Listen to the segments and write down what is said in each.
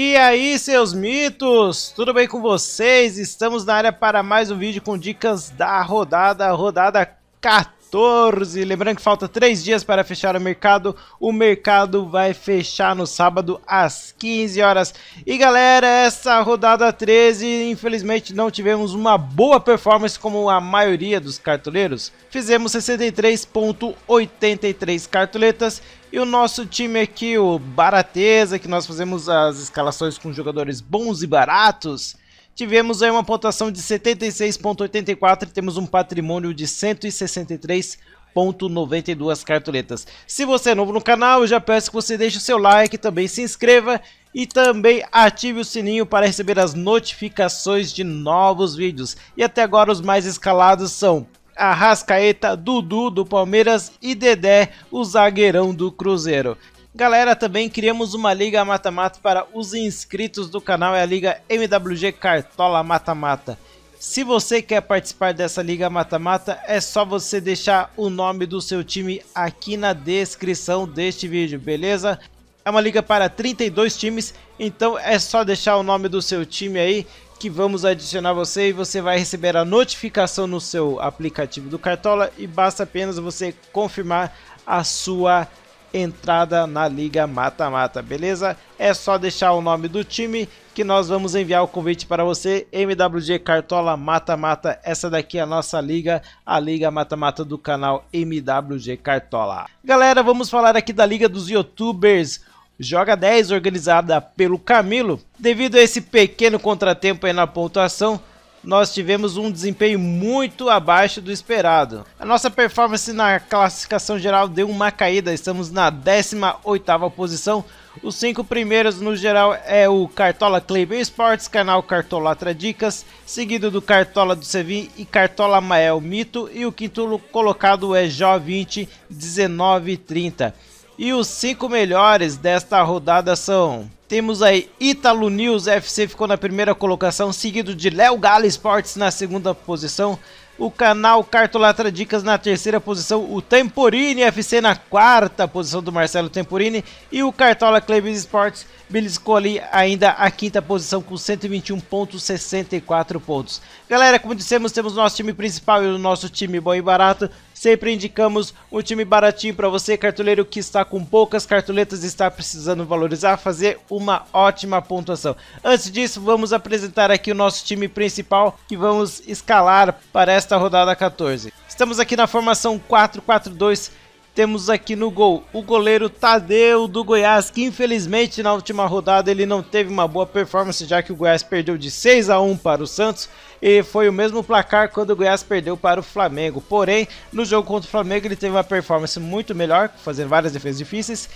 E aí, seus mitos, tudo bem com vocês? Estamos na área para mais um vídeo com dicas da rodada, rodada 14 14. Lembrando que falta 3 dias para fechar o mercado. O mercado vai fechar no sábado às 15 horas. E galera, essa rodada 13, infelizmente não tivemos uma boa performance como a maioria dos cartoleiros. Fizemos 63.83 cartuletas e o nosso time aqui, o Barateza, que nós fazemos as escalações com jogadores bons e baratos, Tivemos aí uma pontuação de 76.84 e temos um patrimônio de 163 .92 cartoletas. Se você é novo no canal, eu já peço que você deixe o seu like, também se inscreva e também ative o sininho para receber as notificações de novos vídeos. E até agora os mais escalados são Arrascaeta, Dudu do Palmeiras e Dedé, o zagueirão do Cruzeiro. Galera, também criamos uma liga mata-mata para os inscritos do canal, é a liga MWG Cartola Mata-Mata. Se você quer participar dessa liga mata-mata, é só você deixar o nome do seu time aqui na descrição deste vídeo, beleza? É uma liga para 32 times, então é só deixar o nome do seu time aí que vamos adicionar você e você vai receber a notificação no seu aplicativo do Cartola e basta apenas você confirmar a sua entrada na Liga Mata-Mata, beleza? É só deixar o nome do time que nós vamos enviar o convite para você. MWG Cartola Mata-Mata, essa daqui é a nossa liga, a Liga Mata-Mata do canal MWG Cartola. Galera, vamos falar aqui da Liga dos Youtubers. Joga 10 organizada pelo Camilo. Devido a esse pequeno contratempo aí na pontuação, nós tivemos um desempenho muito abaixo do esperado. A nossa performance na classificação geral deu uma caída, estamos na 18ª posição. Os cinco primeiros no geral é o Cartola Kleber Esportes, canal Cartola Dicas, seguido do Cartola do Sevim e Cartola Mael Mito, e o quinto colocado é Jó 20 1930. E os cinco melhores desta rodada são... Temos aí Italo News FC ficou na primeira colocação, seguido de Léo Gala Sports na segunda posição. O canal Cartolatra Dicas na terceira posição, o Temporini FC na quarta posição do Marcelo Temporini e o Cartola Clubes Sports beliscou ali ainda a quinta posição com 121.64 pontos. Galera, como dissemos, temos nosso time principal e o nosso time bom e barato. Sempre indicamos um time baratinho para você, cartuleiro que está com poucas cartuletas e está precisando valorizar, fazer uma ótima pontuação. Antes disso, vamos apresentar aqui o nosso time principal que vamos escalar para esta rodada 14. Estamos aqui na formação 4-4-2 temos aqui no gol o goleiro Tadeu do Goiás, que infelizmente na última rodada ele não teve uma boa performance, já que o Goiás perdeu de 6 a 1 para o Santos e foi o mesmo placar quando o Goiás perdeu para o Flamengo. Porém, no jogo contra o Flamengo ele teve uma performance muito melhor, fazendo várias defesas difíceis.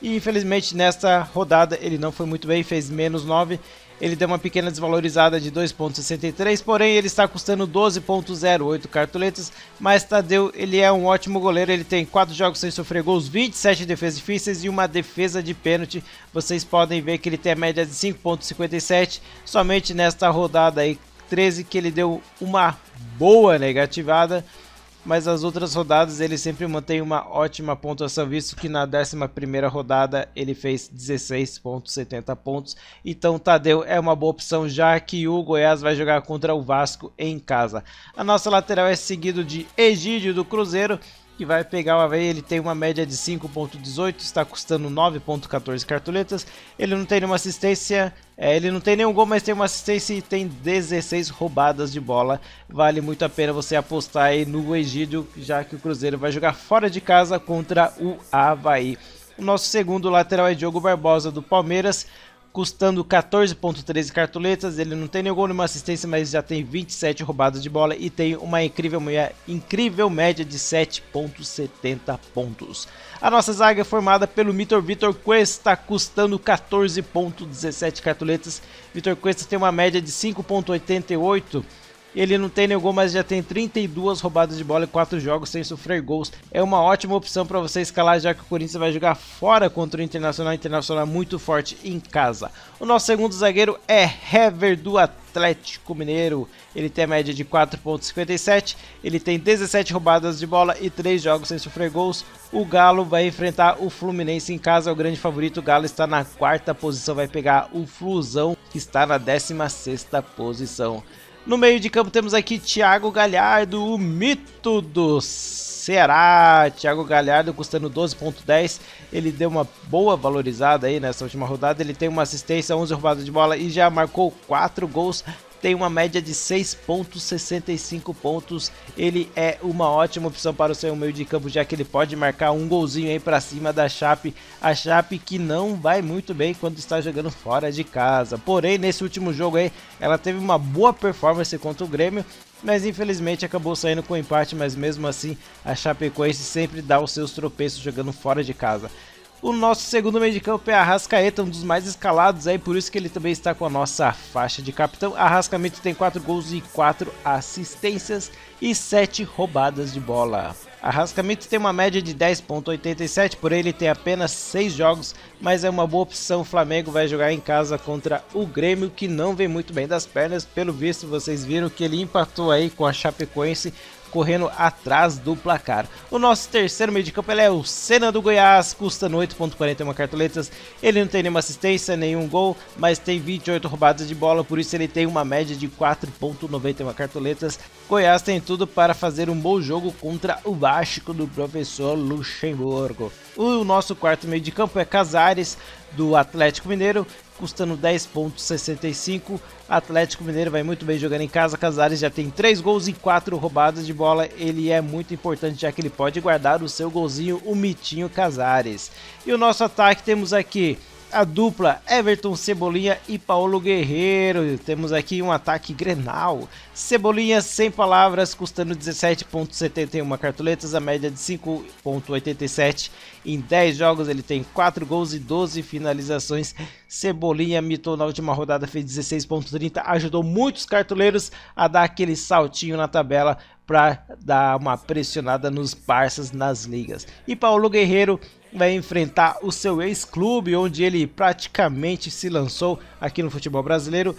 E infelizmente nesta rodada ele não foi muito bem, fez menos 9 ele deu uma pequena desvalorizada de 2.63, porém ele está custando 12.08 cartoletas, mas Tadeu ele é um ótimo goleiro, ele tem 4 jogos sem sofrer gols, 27 defesas difíceis e uma defesa de pênalti. Vocês podem ver que ele tem a média de 5.57 somente nesta rodada aí 13 que ele deu uma boa negativada mas as outras rodadas ele sempre mantém uma ótima pontuação, visto que na 11ª rodada ele fez 16.70 pontos. Então Tadeu é uma boa opção, já que o Goiás vai jogar contra o Vasco em casa. A nossa lateral é seguido de Egídio do Cruzeiro, que vai pegar o Havaí. ele tem uma média de 5.18, está custando 9.14 cartoletas, ele não tem nenhuma assistência, é, ele não tem nenhum gol, mas tem uma assistência e tem 16 roubadas de bola, vale muito a pena você apostar aí no Egídio, já que o Cruzeiro vai jogar fora de casa contra o Havaí. O nosso segundo lateral é Diogo Barbosa do Palmeiras, custando 14.13 cartoletas, ele não tem nenhum gol, nenhuma assistência, mas já tem 27 roubadas de bola e tem uma incrível, uma incrível média de 7.70 pontos. A nossa zaga é formada pelo Mitor Vitor Cuesta, custando 14.17 cartoletas. Vitor Cuesta tem uma média de 5.88 ele não tem nenhum gol, mas já tem 32 roubadas de bola e 4 jogos sem sofrer gols. É uma ótima opção para você escalar, já que o Corinthians vai jogar fora contra o Internacional. Internacional é muito forte em casa. O nosso segundo zagueiro é Hever do Atlético Mineiro. Ele tem a média de 4,57. Ele tem 17 roubadas de bola e 3 jogos sem sofrer gols. O Galo vai enfrentar o Fluminense em casa. o grande favorito. O Galo está na quarta posição. Vai pegar o Flusão, que está na 16 sexta posição. No meio de campo temos aqui Thiago Galhardo, o mito do Ceará. Thiago Galhardo custando 12.10. Ele deu uma boa valorizada aí nessa última rodada. Ele tem uma assistência, 11 roubadas de bola e já marcou 4 gols tem uma média de 6.65 pontos. Ele é uma ótima opção para o seu meio de campo, já que ele pode marcar um golzinho aí para cima da Chape. A Chape que não vai muito bem quando está jogando fora de casa. Porém, nesse último jogo aí, ela teve uma boa performance contra o Grêmio, mas infelizmente acabou saindo com empate, mas mesmo assim a Chapecoense sempre dá os seus tropeços jogando fora de casa. O nosso segundo meio de campo é Arrascaeta, um dos mais escalados aí, por isso que ele também está com a nossa faixa de capitão. Arrascaeta tem 4 gols e 4 assistências e 7 roubadas de bola. Arrascaeta tem uma média de 10.87, por ele tem apenas 6 jogos, mas é uma boa opção. O Flamengo vai jogar em casa contra o Grêmio, que não vem muito bem das pernas. Pelo visto, vocês viram que ele empatou aí com a Chapecoense correndo atrás do placar. O nosso terceiro meio de campo é o Senna do Goiás, custando 8.41 cartoletas. Ele não tem nenhuma assistência, nenhum gol, mas tem 28 roubadas de bola, por isso ele tem uma média de 4.91 cartoletas. Goiás tem tudo para fazer um bom jogo contra o Vasco do professor Luxemburgo. O nosso quarto meio de campo é Casares, do Atlético Mineiro custando 10,65. Atlético Mineiro vai muito bem jogando em casa. Casares já tem 3 gols e 4 roubadas de bola. Ele é muito importante, já que ele pode guardar o seu golzinho, o Mitinho Casares. E o nosso ataque temos aqui a dupla Everton Cebolinha e Paulo Guerreiro. Temos aqui um ataque grenal. Cebolinha sem palavras, custando 17,71 cartoletas, a média de 5,87. Em 10 jogos, ele tem 4 gols e 12 finalizações. Cebolinha mitou na última rodada, fez 16,30, ajudou muitos cartoleiros a dar aquele saltinho na tabela para dar uma pressionada nos parças nas ligas. E Paulo Guerreiro vai enfrentar o seu ex-clube, onde ele praticamente se lançou aqui no futebol brasileiro.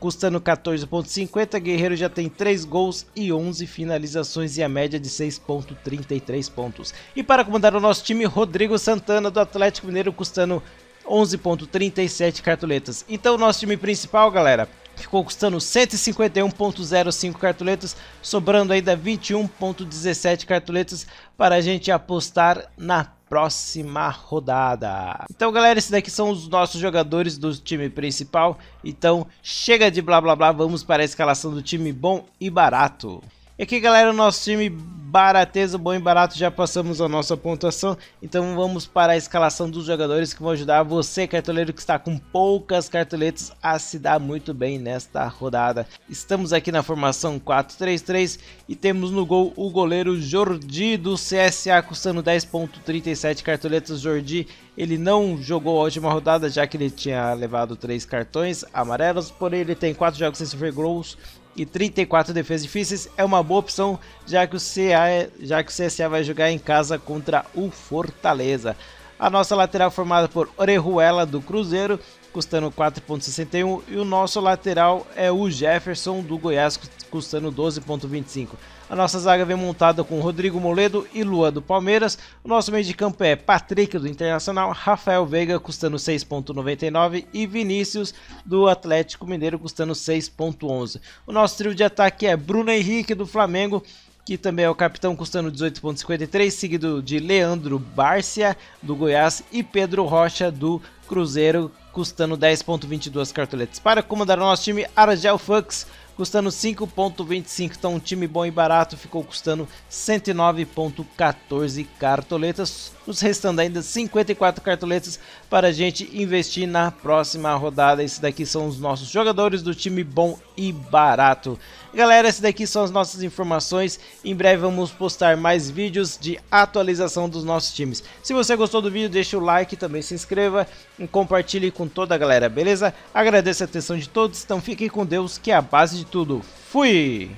Custando 14,50, Guerreiro já tem 3 gols e 11 finalizações e a média de 6,33 pontos. E para comandar o nosso time, Rodrigo Santana do Atlético Mineiro, custando 11,37 cartuletas. Então, o nosso time principal, galera, ficou custando 151.05 cartuletas, sobrando ainda 21.17 cartuletas para a gente apostar na próxima rodada. Então, galera, esses daqui são os nossos jogadores do time principal. Então, chega de blá blá blá, vamos para a escalação do time bom e barato. E aqui, galera, o nosso time barateza, bom e barato, já passamos a nossa pontuação. Então vamos para a escalação dos jogadores que vão ajudar você, cartoleiro que está com poucas cartoletas, a se dar muito bem nesta rodada. Estamos aqui na formação 4-3-3 e temos no gol o goleiro Jordi do CSA, custando 10.37 cartoletas. Jordi, ele não jogou a última rodada, já que ele tinha levado 3 cartões amarelos, porém ele tem 4 jogos sem sofrer gols e 34 defesas difíceis é uma boa opção, já que o, CA, é, já que o CSA vai jogar em casa contra o Fortaleza. A nossa lateral formada por Orejuela do Cruzeiro, custando 4,61 e o nosso lateral é o Jefferson do Goiás custando 12,25. A nossa zaga vem montada com Rodrigo Moledo e Lua do Palmeiras. O nosso meio de campo é Patrick do Internacional, Rafael Veiga custando 6.99 e Vinícius do Atlético Mineiro custando 6.11. O nosso trio de ataque é Bruno Henrique do Flamengo, que também é o capitão custando 18,53, seguido de Leandro Bárcia do Goiás e Pedro Rocha do Cruzeiro, custando 10,22 cartoletas. Para comandar o nosso time, Argel Fux custando 5,25. Então, um time bom e barato ficou custando 109,14 cartoletas. Nos restando ainda 54 cartoletas para a gente investir na próxima rodada. Esses daqui são os nossos jogadores do time bom e barato. Galera, essas daqui são as nossas informações. Em breve vamos postar mais vídeos de atualização dos nossos times. Se você gostou do vídeo, deixa o like, também se inscreva e compartilhe com toda a galera, beleza? Agradeço a atenção de todos, então fiquem com Deus, que é a base de tudo. Fui!